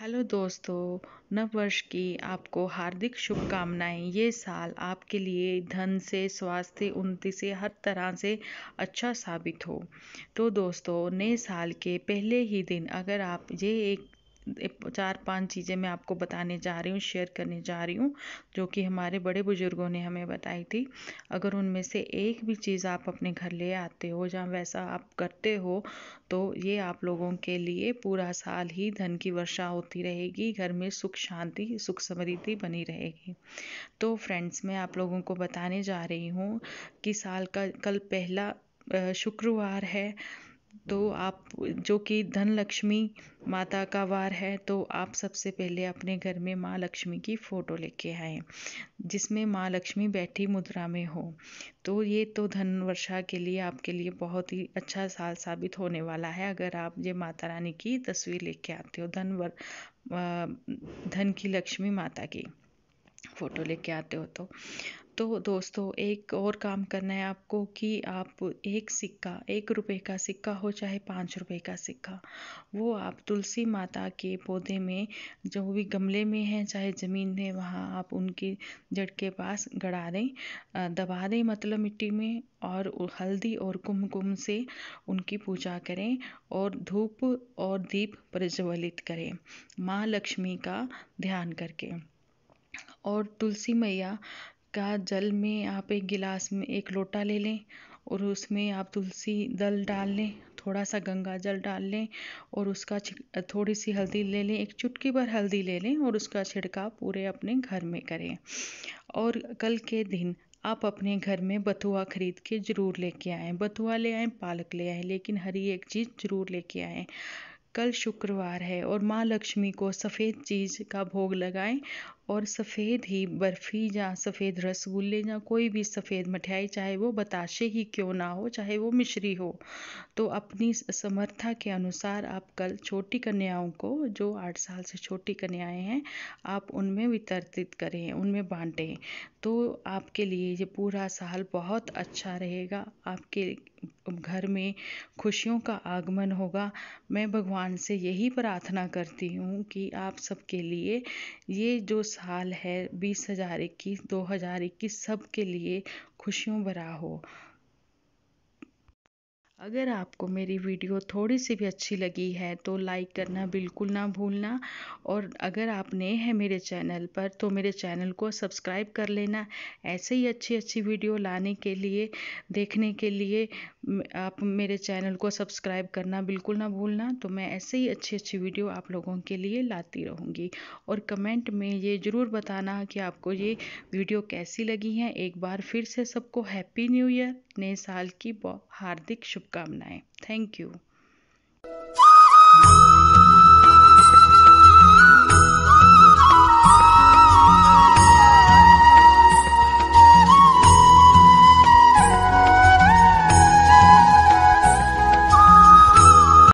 hello दोस्तों नव वर्ष की आपको हार्दिक शुभकामनाएं ये साल आपके लिए धन से स्वास्थ्य उन्नति से हर तरह से अच्छा साबित हो तो दोस्तों नए साल के पहले ही दिन अगर आप ये एक चार पांच चीज़ें मैं आपको बताने जा रही हूँ शेयर करने जा रही हूँ जो कि हमारे बड़े बुजुर्गों ने हमें बताई थी अगर उनमें से एक भी चीज़ आप अपने घर ले आते हो जहाँ वैसा आप करते हो तो ये आप लोगों के लिए पूरा साल ही धन की वर्षा होती रहेगी घर में सुख शांति सुख समृद्धि बनी रहेगी तो फ्रेंड्स मैं आप लोगों को बताने जा रही हूँ कि साल का कल पहला शुक्रवार है तो आप जो कि धन लक्ष्मी माता का वार है तो आप सबसे पहले अपने घर में माँ लक्ष्मी की फ़ोटो लेके आए जिसमें माँ लक्ष्मी बैठी मुद्रा में हो तो ये तो धन वर्षा के लिए आपके लिए बहुत ही अच्छा साल साबित होने वाला है अगर आप ये माता रानी की तस्वीर लेके आते हो धन वर धन की लक्ष्मी माता की फ़ोटो लेके आते हो तो तो दोस्तों एक और काम करना है आपको कि आप एक सिक्का एक रुपए का सिक्का हो चाहे पाँच रुपए का सिक्का वो आप तुलसी माता के पौधे में जो भी गमले में है चाहे ज़मीन है वहाँ आप उनकी जड़ के पास गड़ा दें दबा दें मतलब मिट्टी में और हल्दी और कुमकुम से उनकी पूजा करें और धूप और दीप प्रज्वलित करें माँ लक्ष्मी का ध्यान करके और तुलसी मैया का जल में आप एक गिलास में एक लोटा ले लें और उसमें आप तुलसी दल डाल लें थोड़ा सा गंगा जल डाल लें और उसका थोड़ी सी हल्दी ले लें एक चुटकी भर हल्दी ले लें और उसका छिड़काव पूरे अपने घर में करें और कल के दिन आप अपने घर में बथुआ खरीद के ज़रूर लेके आएँ बथुआ ले आएँ पालक ले आएँ लेकिन हरी एक चीज़ ज़रूर लेके आएँ कल शुक्रवार है और माँ लक्ष्मी को सफ़ेद चीज़ का भोग लगाएं और सफ़ेद ही बर्फ़ी या सफ़ेद रसगुल्ले या कोई भी सफ़ेद मिठाई चाहे वो बताशे ही क्यों ना हो चाहे वो मिश्री हो तो अपनी समर्था के अनुसार आप कल छोटी कन्याओं को जो आठ साल से छोटी कन्याएं हैं आप उनमें वितरित करें उनमें बांटें तो आपके लिए ये पूरा साल बहुत अच्छा रहेगा आपके घर में खुशियों का आगमन होगा मैं भगवान से यही प्रार्थना करती हूँ कि आप सबके लिए ये जो साल है बीस हजार इक्कीस दो हजार इक्कीस सबके लिए खुशियों भरा हो अगर आपको मेरी वीडियो थोड़ी सी भी अच्छी लगी है तो लाइक करना बिल्कुल ना भूलना और अगर आप नए हैं मेरे चैनल पर तो मेरे चैनल को सब्सक्राइब कर लेना ऐसे ही अच्छी अच्छी वीडियो लाने के लिए देखने के लिए आप मेरे चैनल को सब्सक्राइब करना बिल्कुल ना भूलना तो मैं ऐसे ही अच्छी अच्छी वीडियो आप लोगों के लिए लाती रहूँगी और कमेंट में ये ज़रूर बताना कि आपको ये वीडियो कैसी लगी है एक बार फिर से सबको हैप्पी न्यू ईयर नए साल की हार्दिक शुभ शुभकामनाएं थैंक यू